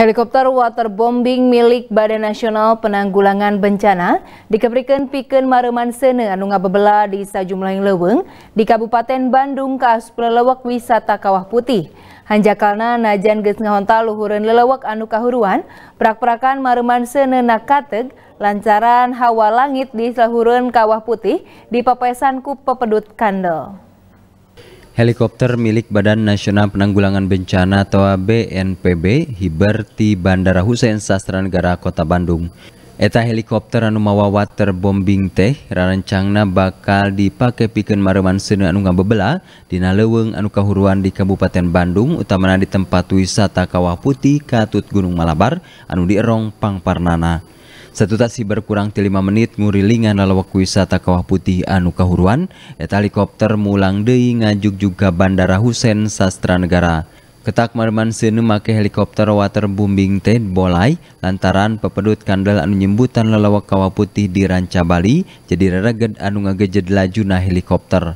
Helikopter waterbombing milik Badan Nasional Penanggulangan Bencana dikeberikan piken mareman sene anu ngabebela di sajumlah leweng di Kabupaten Bandung kas lelewak wisata Kawah Putih. Hanjakalna najan ges ngahonta luhureun lelewak anu kahuruan, perak-perakan mareman sene nakateg lancaran hawa langit di seluruh Kawah Putih di papesan pepedut kandel. Helikopter milik Badan Nasional Penanggulangan Bencana atau BNPB hibar di Bandara Hussein Sastra Negara Kota Bandung. Eta helikopter anu water terbombing teh rarancangna bakal dipake pikeun mareman seuneu anu ngabebela dina leuweung anu kahuruan di Kabupaten Bandung utamana di tempat wisata Kawah Putih Katut Gunung Malabar anu dierong Pangparnana. Satu taksi berkurang ti lima menit ngurilingan lalawak wisata Kawah Putih Anu Kahuruan, eta helikopter mulang deui ngajuk juga Bandara Husen Sastra Negara. Ketak marman senu make helikopter waterbombing teh bolai lantaran pepedut kandel anu nyembutan lalawak Kawah Putih di Ranca Bali jadi rereged anu ngagejed laju na helikopter.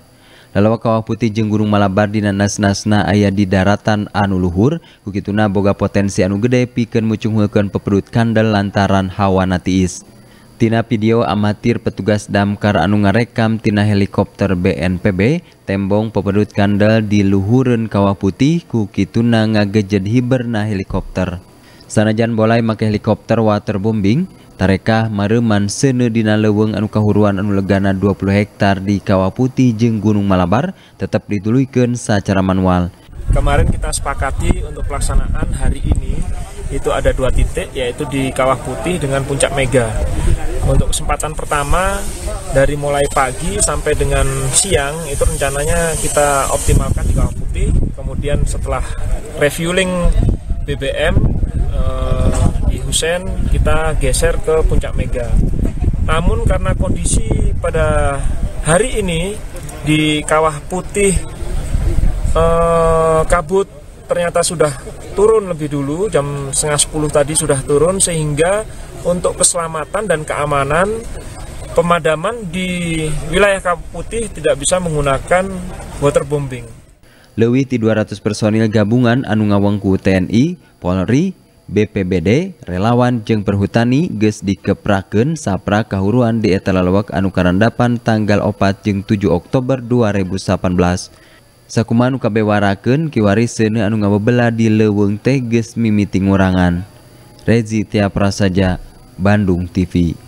kawawah putih jeung guruung malabar dinasnasna ayah di daratan anu Luhur kukituna Boga potensi anu gedepi ken mucunggulkan peperut kandal lantaran hawa natiis Tina video amatir petugas Damkar anu ngarekam Tina helikopter BNPB tembong peperut kandal di Luhurun Kawah putih kuki Tuna nga gejt hiberna helikopter Sanjan Boai mak helikopter water bombing. Tarekah Mareman Sene Dina Leweng anu kahuruan anu legana 20 hektar di Kawah Putih Jeng Gunung Malabar tetap dituluikan secara manual. Kemarin kita sepakati untuk pelaksanaan hari ini itu ada dua titik yaitu di Kawah Putih dengan Puncak Mega. Untuk kesempatan pertama dari mulai pagi sampai dengan siang itu rencananya kita optimalkan di Kawah Putih. Kemudian setelah refueling BBM eh, Dusen kita geser ke Puncak Mega. Namun karena kondisi pada hari ini di Kawah Putih eh, kabut ternyata sudah turun lebih dulu jam setengah sepuluh tadi sudah turun sehingga untuk keselamatan dan keamanan pemadaman di wilayah Kawah Putih tidak bisa menggunakan waterbombing. Lebih 200 personil gabungan Anungawengku TNI, Polri, BPBD Relawan jeng Perhutani Ges di Kepraken Saprak Kahuruan di Etala Lowak Anukaran Dapan tanggal opat 7 Oktober 2018 Sakuman Ukabbewaraken Kiwari Sene Anuwa Bela di Leweng Teges mimmitingkurangan Reze Tiap Pra saja Bandung TV.